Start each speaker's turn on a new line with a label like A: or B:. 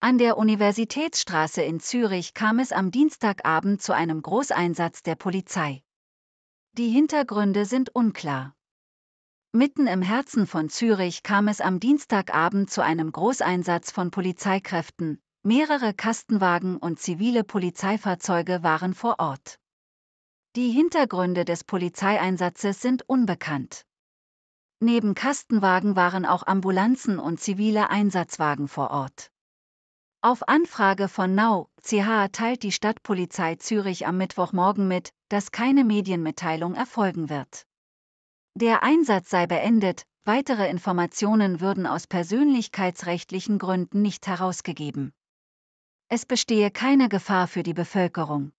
A: An der Universitätsstraße in Zürich kam es am Dienstagabend zu einem Großeinsatz der Polizei. Die Hintergründe sind unklar. Mitten im Herzen von Zürich kam es am Dienstagabend zu einem Großeinsatz von Polizeikräften, mehrere Kastenwagen und zivile Polizeifahrzeuge waren vor Ort. Die Hintergründe des Polizeieinsatzes sind unbekannt. Neben Kastenwagen waren auch Ambulanzen und zivile Einsatzwagen vor Ort. Auf Anfrage von Now CH teilt die Stadtpolizei Zürich am Mittwochmorgen mit, dass keine Medienmitteilung erfolgen wird. Der Einsatz sei beendet, weitere Informationen würden aus persönlichkeitsrechtlichen Gründen nicht herausgegeben. Es bestehe keine Gefahr für die Bevölkerung.